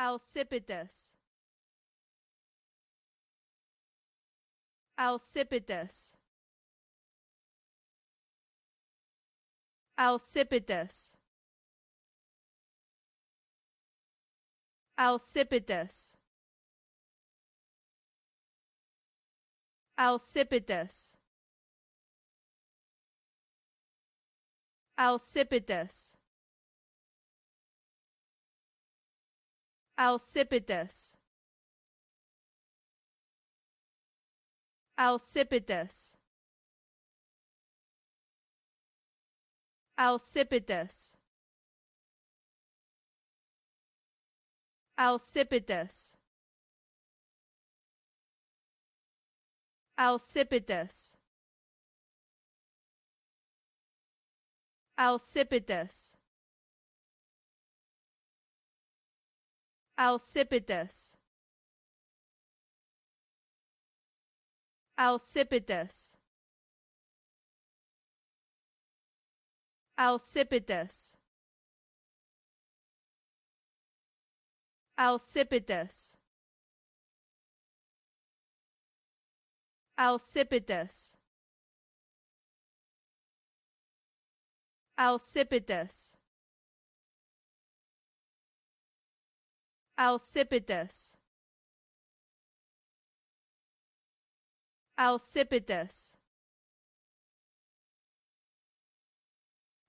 Alcipitus. Alcipitus. Alcipitus. Alcipitus. Alcipitus. Alcipitus. Alcipitus. Alcipitus. Alcipitus. Alcipitus. Alcipitus. Alcipitus. Alcipitus. Alcipitus. Alcipitus. Alcipitus. Alcipitus. Alcipitus. Alcipitus. Alcipitus.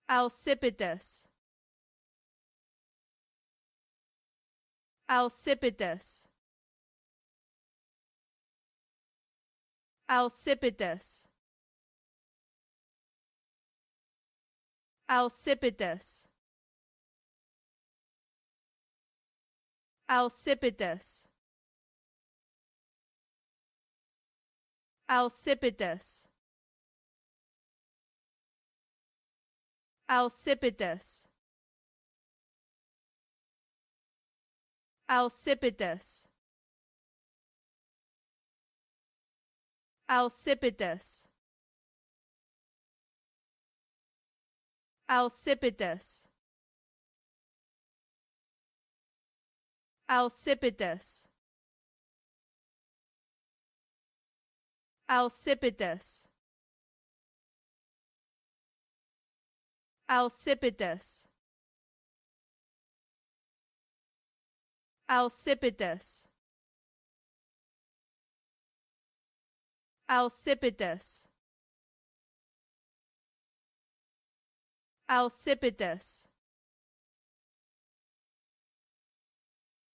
Alcipitus. Alcipitus. Alcipitus. Alcipitus. Alcibiades Alcibiades Alcibiades Alcibiades Alcibiades Alcibiades Alcipitus. Alcipitus. Alcipitus. Alcipitus. Alcipitus. Alcipitus.